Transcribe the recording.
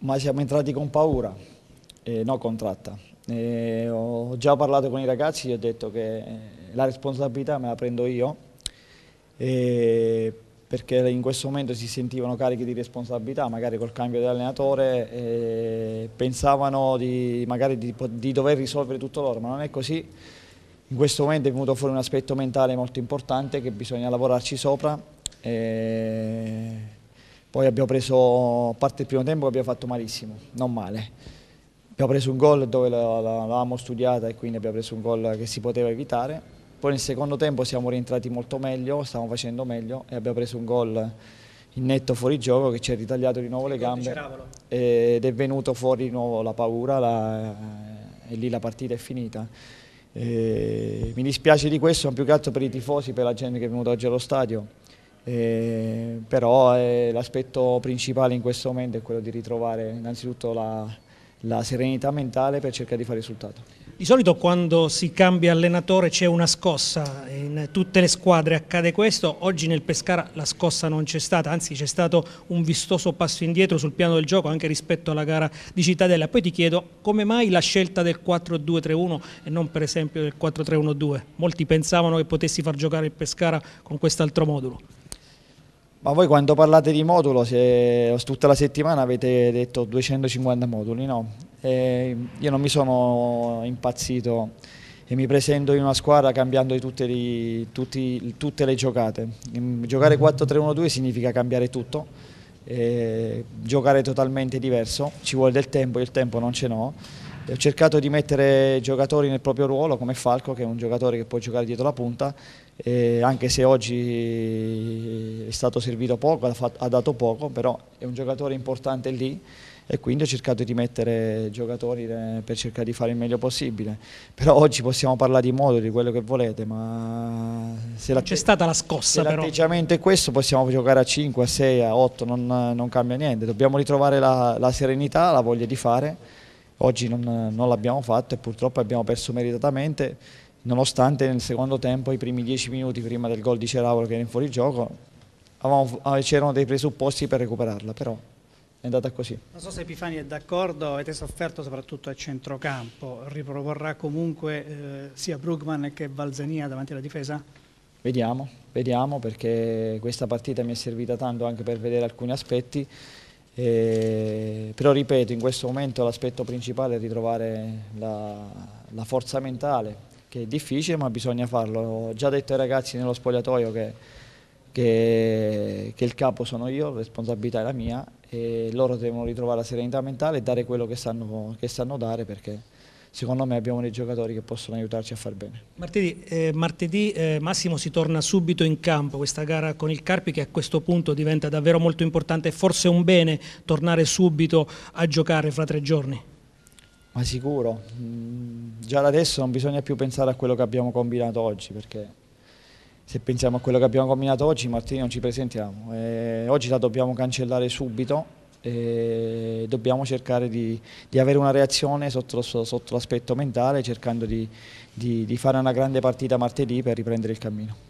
ma siamo entrati con paura, eh, no contratta. Eh, ho già parlato con i ragazzi, ho detto che eh, la responsabilità me la prendo io, eh, perché in questo momento si sentivano carichi di responsabilità, magari col cambio di allenatore, pensavano di, magari di, di dover risolvere tutto loro, ma non è così. In questo momento è venuto fuori un aspetto mentale molto importante che bisogna lavorarci sopra. Eh, poi abbiamo preso, a parte il primo tempo abbiamo fatto malissimo, non male. Abbiamo preso un gol dove l'avevamo studiata e quindi abbiamo preso un gol che si poteva evitare. Poi nel secondo tempo siamo rientrati molto meglio, stavamo facendo meglio e abbiamo preso un gol in netto fuori gioco che ci ha ritagliato di nuovo le gambe ed è venuto fuori di nuovo la paura la, e lì la partita è finita. E mi dispiace di questo, ma più che altro per i tifosi, per la gente che è venuta oggi allo stadio eh, però eh, l'aspetto principale in questo momento è quello di ritrovare innanzitutto la, la serenità mentale per cercare di fare risultato. Di solito quando si cambia allenatore c'è una scossa, in tutte le squadre accade questo, oggi nel Pescara la scossa non c'è stata, anzi c'è stato un vistoso passo indietro sul piano del gioco anche rispetto alla gara di Cittadella. Poi ti chiedo come mai la scelta del 4-2-3-1 e non per esempio del 4-3-1-2? Molti pensavano che potessi far giocare il Pescara con quest'altro modulo. Ma voi quando parlate di modulo, se tutta la settimana avete detto 250 moduli, no? E io non mi sono impazzito e mi presento in una squadra cambiando tutte, le, tutti, tutte le giocate. Mm, giocare 4-3-1-2 mm-hmm. significa cambiare tutto, giocare totalmente diverso, ci vuole del tempo, il tempo non ce n'ho ho cercato di mettere giocatori nel proprio ruolo come Falco che è un giocatore che può giocare dietro la punta eh, anche se oggi è stato servito poco, ha, dato poco però è un giocatore importante lì e quindi ho cercato di mettere giocatori per cercare di fare il meglio possibile però oggi possiamo parlare di modo di quello che volete ma se c'è stata la scossa se è questo possiamo giocare a 5, a 6, a 8 non, non cambia niente dobbiamo ritrovare la, la serenità, la voglia di fare Oggi non, non l'abbiamo fatto e purtroppo abbiamo perso meritatamente, nonostante nel secondo tempo, i primi dieci minuti prima del gol di Ceravolo che era in fuorigioco, eh, c'erano dei presupposti per recuperarla, però è andata così. Non so se Epifani è d'accordo, avete sofferto soprattutto a centrocampo, riproporrà comunque eh, sia Brugman che Balzania davanti alla difesa? Vediamo, vediamo perché questa partita mi è servita tanto anche per vedere alcuni aspetti. E però ripeto, in questo momento l'aspetto principale è ritrovare la, la forza mentale, che è difficile ma bisogna farlo. Ho già detto ai ragazzi nello spogliatoio che, che, che, il capo sono io, la responsabilità è la mia e loro devono ritrovare la serenità mentale e dare quello che sanno, che sanno dare perché secondo me abbiamo dei giocatori che possono aiutarci a far bene. Martedì, eh, martedì eh, Massimo si torna subito in campo, questa gara con il Carpi che a questo punto diventa davvero molto importante, è forse un bene tornare subito a giocare fra tre giorni? Ma sicuro, mm, già da adesso non bisogna più pensare a quello che abbiamo combinato oggi perché se pensiamo a quello che abbiamo combinato oggi, martedì non ci presentiamo. E eh, oggi la dobbiamo cancellare subito e dobbiamo cercare di, di avere una reazione sotto, l'aspetto mentale cercando di, di, di fare una grande partita martedì per riprendere il cammino.